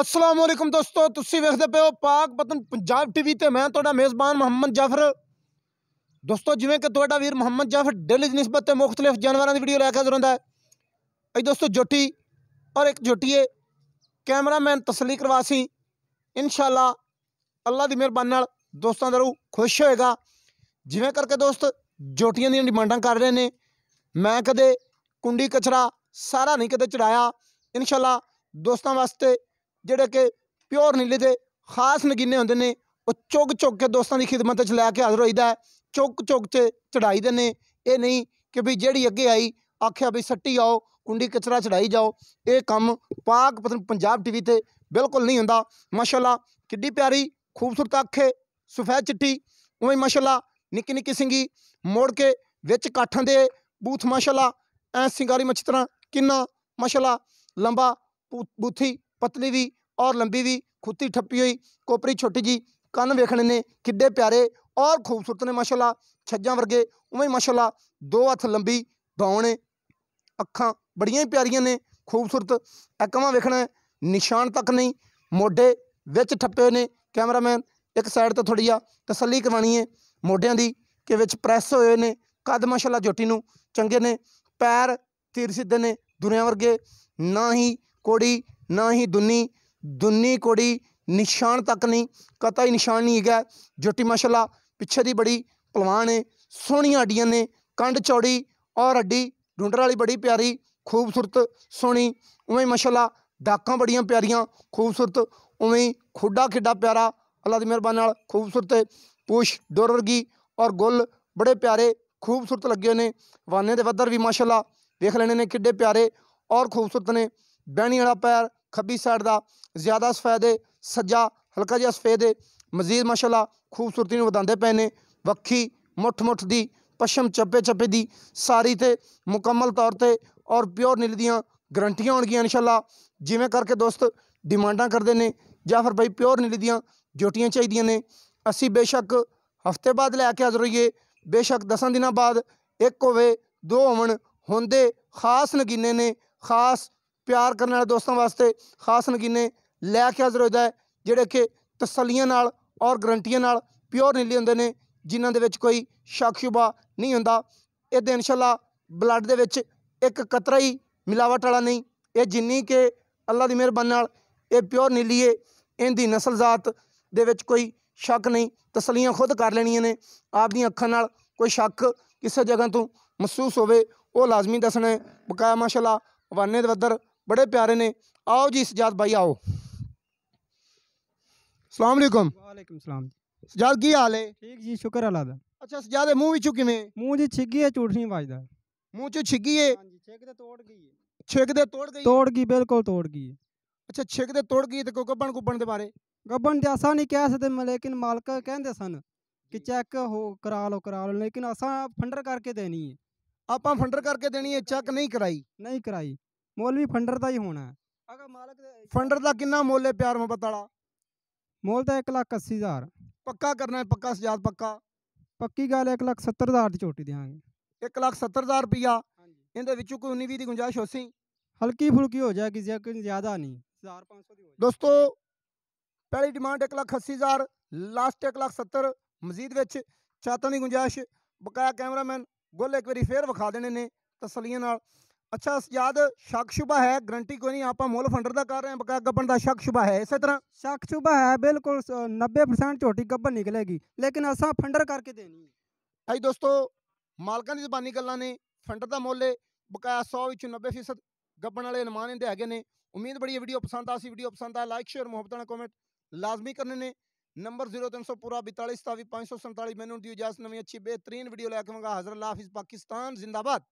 ਅਸਲਾਮ ਵਾਲੇਕਮ ਦੋਸਤੋ ਤੁਸੀਂ ਵੇਖਦੇ ਪਏ ਹੋ ਪਾਕ ਪਤਨ ਪੰਜਾਬ ਟੀਵੀ ਤੇ ਮੈਂ ਤੁਹਾਡਾ ਮੇਜ਼ਬਾਨ ਮੁਹੰਮਦ ਜਾਫਰ ਦੋਸਤੋ ਜਿਵੇਂ ਕਿ ਤੁਹਾਡਾ ਵੀਰ ਮੁਹੰਮਦ ਜਾਫਰ ਡੇਲੀ ਨਿਸਬਤ ਤੇ ਮੁxtਲਿਫ ਜਾਨਵਰਾਂ ਦੀ ਵੀਡੀਓ ਲੈ ਕੇ ਹੁੰਦਾ ਹੈ ਅਈ ਦੋਸਤੋ ਜੋਟੀ ਔਰ ਇੱਕ ਜੋਟੀਏ ਕੈਮਰਾਮੈਨ ਤਸਲੀ ਕਰਵਾਸੀ ਇਨਸ਼ਾਅੱਲਾ ਅੱਲਾ ਦੀ ਮਿਹਰਬਾਨੀ ਨਾਲ ਦੋਸਤਾਂ ਦਾ ਰੂ ਖੁਸ਼ ਹੋਏਗਾ ਜਿਵੇਂ ਕਰਕੇ ਦੋਸਤ ਜੋਟੀਆਂ ਦੀਆਂ ਡਿਮਾਂਡਾਂ ਕਰ ਰਹੇ ਨੇ ਮੈਂ ਕਦੇ ਕੁੰਡੀ ਕਚਰਾ ਸਾਰਾ ਨਹੀਂ ਕਦੇ ਚੜਾਇਆ ਇਨਸ਼ਾਅੱਲਾ ਦੋਸਤਾਂ ਵਾਸਤੇ ਜਿਹੜੇ ਕਿ ਪਿਓਰ ਨੀਲੇ ਦੇ ਖਾਸ ਨਗੀਨੇ ਹੁੰਦੇ ਨੇ ਉਹ ਚੁੱਕ ਚੁੱਕ ਕੇ ਦੋਸਤਾਂ ਦੀ ਖਿਦਮਤ ਵਿੱਚ ਲੈ ਕੇ ਹਾਜ਼ਰ ਹੋਈਦਾ ਚੁੱਕ ਚੁੱਕ ਤੇ ਚੜਾਈ ਦੇ ਨੇ ਇਹ ਨਹੀਂ ਕਿ ਵੀ ਜਿਹੜੀ ਅੱਗੇ ਆਈ ਆਖਿਆ ਵੀ ਸੱਟੀ ਆਓ ਕੁੰਡੀ ਕਚਰਾ ਚੜਾਈ ਜਾਓ ਇਹ ਕੰਮ ਪਾਕ ਪੰਜਾਬ ਟੀਵੀ ਤੇ ਬਿਲਕੁਲ ਨਹੀਂ ਹੁੰਦਾ ਮਾਸ਼ਾਅੱਲਾ ਕਿੱਡੀ ਪਿਆਰੀ ਖੂਬਸੂਰਤ ਅੱਖੇ ਸਫੈਦ ਚਿੱਟੀ ਉਵੇਂ ਮਾਸ਼ਾਅੱਲਾ ਨਿੱਕੀ ਨਿੱਕੀ ਸਿੰਗੀ ਮੋੜ ਕੇ ਵਿੱਚ ਕਾਠਾਂ ਦੇ ਬੂਥ ਮਾਸ਼ਾਅੱਲਾ ਐ ਸਿੰਗਾਰੀ ਮੱਛੀ ਤਰ੍ਹਾਂ ਕਿੰਨਾ ਮਾਸ਼ਾਅੱਲਾ ਲੰਬਾ ਬੂਥੀ ਪਤਲੀ ਵੀ ਔਰ ਲੰਬੀ ਵੀ ਖੁੱਤੀ ਠੱਪੀ ਹੋਈ ਕੋਪਰੀ ਛੋਟੀ ਜੀ ਕੰਨ ਵੇਖਣ ਨੇ ਕਿੱਡੇ ਪਿਆਰੇ ਔਰ ਖੂਬਸੂਰਤ ਨੇ ਮਾਸ਼ਾਅੱਲਾ ਛੱਜਾਂ ਵਰਗੇ ਉਵੇਂ ਮਾਸ਼ਾਅੱਲਾ ਦੋ ਹੱਥ ਲੰਬੀ ਬਾਉਣੇ ਅੱਖਾਂ ਬੜੀਆਂ ਹੀ ਪਿਆਰੀਆਂ ਨੇ ਖੂਬਸੂਰਤ ਐਕਵਾਂ ਵੇਖਣਾ ਨਿਸ਼ਾਨ ਤੱਕ ਨਹੀਂ ਮੋਢੇ ਵਿੱਚ ਠੱਪੇ ਨੇ ਕੈਮਰਾਮੈਨ ਇੱਕ ਸਾਈਡ ਤੋਂ ਥੋੜੀ ਆ ਤਸੱਲੀ ਕਰਵਾਣੀ ਹੈ ਮੋਢਿਆਂ ਦੀ ਕਿ ਵਿੱਚ ਪ੍ਰੈਸ ਹੋਏ ਨੇ ਕਦ ਮਾਸ਼ਾਅੱਲਾ ਜੋਟੀ ਨੂੰ ਚੰਗੇ ਨੇ ਪੈਰ ਤੀਰ ਸਿੱਧੇ ਨੇ ਦੁਨੀਆ ਵਰਗੇ ਨਾ ਹੀ ਕੋੜੀ ਨਾ ਹੀ ਦੁਨੀ ਦੁੰਨੀ ਕੋੜੀ ਨਿਸ਼ਾਨ ਤੱਕ ਨਹੀਂ ਕਤਾ ਹੀ ਨਿਸ਼ਾਨ ਨਹੀਂ ਹੈਗਾ ਜੁੱਟੀ ਮਾਸ਼ਾਅੱਲਾ ਪਿੱਛੇ ਦੀ ਬੜੀ ਪਲਵਾਨ ਹੈ ਸੋਹਣੀਆਂ ਅੱਡੀਆਂ ਨੇ ਕੰਡ ਚੌੜੀ ਔਰ ਅੱਡੀ ਡੁੰਡਰ ਵਾਲੀ ਬੜੀ ਪਿਆਰੀ ਖੂਬਸੂਰਤ ਸੋਹਣੀ ਉਵੇਂ ਮਾਸ਼ਾਅੱਲਾ ਡਾਕਾਂ ਬੜੀਆਂ ਪਿਆਰੀਆਂ ਖੂਬਸੂਰਤ ਉਵੇਂ ਖੁੱਡਾ ਖਿੱਡਾ ਪਿਆਰਾ ਅੱਲਾ ਦੀ ਮਿਹਰਬਾਨੀ ਨਾਲ ਖੂਬਸੂਰਤ ਪੁਸ਼ ਡੋਰ ਵਰਗੀ ਔਰ ਗੁੱਲ ਬੜੇ ਪਿਆਰੇ ਖੂਬਸੂਰਤ ਲੱਗੇ ਨੇ ਵਾਨੇ ਦੇ ਵੱਧਰ ਵੀ ਮਾਸ਼ਾਅੱਲਾ ਵੇਖ ਲੈਣੇ ਨੇ ਕਿੱਡੇ ਪਿਆਰੇ ਔਰ ਖੂਬਸੂਰਤ ਨੇ ਬਹਿਣੀ ਵਾਲਾ ਪੈਰ ਖੱਬੀ ਸਾਈਡ ਦਾ ਜ਼ਿਆਦਾ ਸਫੈਦ ਹੈ ਸੱਜਾ ਹਲਕਾ ਜਿਹਾ ਸਫੈਦ ਹੈ ਮਜ਼ੀਦ ਮਾਸ਼ਾਅੱਲਾ ਖੂਬਸੂਰਤੀ ਨੂੰ ਵਧਾਉਂਦੇ ਪਏ ਨੇ ਵੱਖੀ ਮੁੱਠ-ਮੁੱਠ ਦੀ ਪਸ਼ਮ ਚੱਪੇ-ਚੱਪੇ ਦੀ ਸਾਰੀ ਤੇ ਮੁਕੰਮਲ ਤੌਰ ਤੇ ਔਰ ਪਿਓਰ ਨੀਲ ਦੀਆਂ ਗਰੰਟੀਆਂ ਹੋਣਗੀਆਂ ਇਨਸ਼ਾਅੱਲਾ ਜਿਵੇਂ ਕਰਕੇ ਦੋਸਤ ਡਿਮਾਂਡਾਂ ਕਰਦੇ ਨੇ ਜਾਂ ਫਿਰ ਪਿਓਰ ਨੀਲ ਦੀਆਂ ਜੋਟੀਆਂ ਚਾਹੀਦੀਆਂ ਨੇ ਅਸੀਂ ਬੇਸ਼ੱਕ ਹਫਤੇ ਬਾਅਦ ਲੈ ਕੇ ਹਾਜ਼ਰ ਹੋਈਏ ਬੇਸ਼ੱਕ 10 ਦਿਨਾਂ ਬਾਅਦ ਇੱਕ ਹੋਵੇ ਦੋ ਹੋਣ ਹੁੰਦੇ ਖਾਸ ਨਗੀਨੇ ਨੇ ਖਾਸ ਪਿਆਰ ਕਰਨ ਵਾਲੇ ਦੋਸਤਾਂ ਵਾਸਤੇ ਖਾਸ ਨਗੀਨੇ ਲੈ ਕੇ ਹਾਜ਼ਰ ਹੋਇਆ ਜਿਹੜੇ ਕਿ ਤਸੱਲੀਆਂ ਨਾਲ ਔਰ ਗਰੰਟੀਆਂ ਨਾਲ ਪਿਓਰ ਨੀਲੇ ਹੁੰਦੇ ਨੇ ਜਿਨ੍ਹਾਂ ਦੇ ਵਿੱਚ ਕੋਈ ਸ਼ੱਕ ਸ਼ੁਬਾ ਨਹੀਂ ਹੁੰਦਾ ਇਹਦੇ ਇਨਸ਼ਾਅੱਲਾ ਬਲੱਡ ਦੇ ਵਿੱਚ ਇੱਕ ਕਤਰਾ ਹੀ ਮਿਲਾਵਟ ਵਾਲਾ ਨਹੀਂ ਇਹ ਜਿੰਨੀ ਕਿ ਅੱਲਾ ਦੀ ਮਿਹਰਬਾਨੀ ਨਾਲ ਇਹ ਪਿਓਰ ਨੀਲੀ ਏ ਇਹਦੀ ਨਸਲ ਜ਼ਾਤ ਦੇ ਵਿੱਚ ਕੋਈ ਸ਼ੱਕ ਨਹੀਂ ਤਸਲੀਆਂ ਖੁਦ ਕਰ ਲੈਣੀਆਂ ਨੇ ਆਪ ਦੀਆਂ ਅੱਖਾਂ ਨਾਲ ਕੋਈ ਸ਼ੱਕ ਕਿਸੇ ਜਗ੍ਹਾ ਤੋਂ ਮਹਿਸੂਸ ਹੋਵੇ ਉਹ ਲਾਜ਼ਮੀ ਦੱਸਣਾ ਬਕਾਇਆ ਮਾਸ਼ਾਅੱਲਾ ਵਾਨੇ ਦੇ ਵੱਦਰ बड़े प्यारे ने आओ जी सजाद भाई आओ सलामकुम वालेकुम सलाम सजाद की हाल है ठीक जी शुक्र अल्लाह दा अच्छा सजाद मुंह भी चुकी मुंह जी छिगी है चूठनी बाजदा मुंह चो छिगी है हाँ छिक दे तोड़ गई छिक दे तोड़ गई तोड़ गई बिल्कुल तोड़ गई अच्छा छिक दे तोड़ गई ते को गब्बन गुब्बन दे बारे गब्बन ते असा नहीं कह सकते लेकिन मालिक कहंदे सन ਕਿ ਚੈੱਕ ਹੋ ਕਰਾ ਲਓ ਕਰਾ ਲਓ ਲੇਕਿਨ ਅਸਾਂ ਫੰਡਰ ਕਰਕੇ ਦੇਣੀ ਹੈ ਆਪਾਂ ਫੰਡਰ ਕਰਕੇ ਦੇਣੀ ਹੈ ਚੈੱਕ ਨਹੀਂ ਕਰਾਈ ਨਹੀਂ ਕਰਾਈ ਮੁੱਲ ਵੀ ਫੰਡਰ ਦਾ ਹੀ ਹੋਣਾ ਹੈ। ਮਾਲਕ ਫੰਡਰ ਦਾ ਕਿੰਨਾ ਮੁੱਲ ਹੈ ਪਿਆਰ ਮੁਹੱਬਤ ਵਾਲਾ ਮੁੱਲ ਤਾਂ 180000 ਪੱਕਾ ਕਰਨਾ ਹੈ ਪੱਕਾ ਸਜਾਦ ਪੱਕਾ ਪੱਕੀ ਗੱਲ 170000 ਦੀ ਛੋਟੀ ਦਿਆਂਗੇ 170000 ਰੁਪਿਆ ਇਹਦੇ ਵਿੱਚੋਂ ਕੋਈ 19 20 ਦੀ ਗੁੰਜਾਇਸ਼ ਹੋਸੀ ਹਲਕੀ ਫੁਲਕੀ ਹੋ ਜਾਏਗੀ ਜ਼ਿਆ- ਜ਼ਿਆਦਾ ਨਹੀਂ 1500 ਦੀ ਹੋ ਜਾਏ ਦੋਸਤੋ ਪਹਿਲੀ ਡਿਮਾਂਡ 180000 ਲਾਸਟ 170 ਮਜ਼ੀਦ ਵਿੱਚ ਚਾਤਾਂ ਦੀ ਗੁੰਜਾਇਸ਼ ਬਕਾਇਆ ਕੈਮਰਾਮੈਨ ਗੁੱਲ ਇੱਕ ਵਾਰੀ ਫੇਰ ਵਿਖਾ ਦੇਣੇ ਨੇ ਤਸਲੀਆਂ ਨਾਲ ਅੱਛਾ ਸਜਾਦ ਸ਼ੱਕ ਸ਼ੁਬਾ ਹੈ ਗਰੰਟੀ ਕੋਈ ਨਹੀਂ ਆਪਾਂ ਮੁੱਲ ਫੰਡਰ ਦਾ ਕਰ ਰਹੇ ਹਾਂ ਬਕਾਇਆ ਗੱਬਣ ਦਾ ਸ਼ੱਕ ਸ਼ੁਬਾ ਹੈ ਇਸੇ ਤਰ੍ਹਾਂ ਸ਼ੱਕ ਸ਼ੁਬਾ ਹੈ ਬਿਲਕੁਲ 90% ਝੋਟੀ ਗੱਬਣ ਨਿਕਲੇਗੀ ਲੇਕਿਨ ਅਸਾਂ ਫੰਡਰ ਕਰਕੇ ਦੇਣੀ ਹੈ ਭਾਈ ਦੋਸਤੋ ਮਾਲਕਾਂ ਦੀ ਜ਼ਬਾਨੀ ਗੱਲਾਂ ਨੇ ਫੰਡਰ ਦਾ ਮੁੱਲ ਹੈ ਬਕਾਇਆ 100 ਵਿੱਚੋਂ 90% ਗੱਬਣ ਵਾਲੇ ਅਨੁਮਾਨ ਇਹਦੇ ਹੈਗੇ ਨੇ ਉਮੀਦ ਬੜੀ ਹੈ ਵੀਡੀਓ ਪਸੰਦ ਆਸੀ ਵੀਡੀਓ ਪਸੰਦ ਆ ਲਾਈਕ ਸ਼ੇਅਰ ਮੁਹੱਬਤ ਨਾਲ ਕਮੈਂਟ ਲਾਜ਼ਮੀ ਕਰਨੇ ਨੇ ਨੰਬਰ 0300 ਪੂਰਾ 4227 547 ਮੈਨੂੰ ਦਿਓ ਇਜਾਜ਼ਤ ਨਵੀਂ ਅੱਛੀ ਬਿਹਤਰੀਨ ਵੀਡੀਓ ਲੈ ਕੇ ਆਵਾਂਗਾ ਹਜ਼ਰ ਲਾਫਿਜ਼ ਪਾਕਿਸਤਾਨ ਜ਼ਿੰਦਾਬਾਦ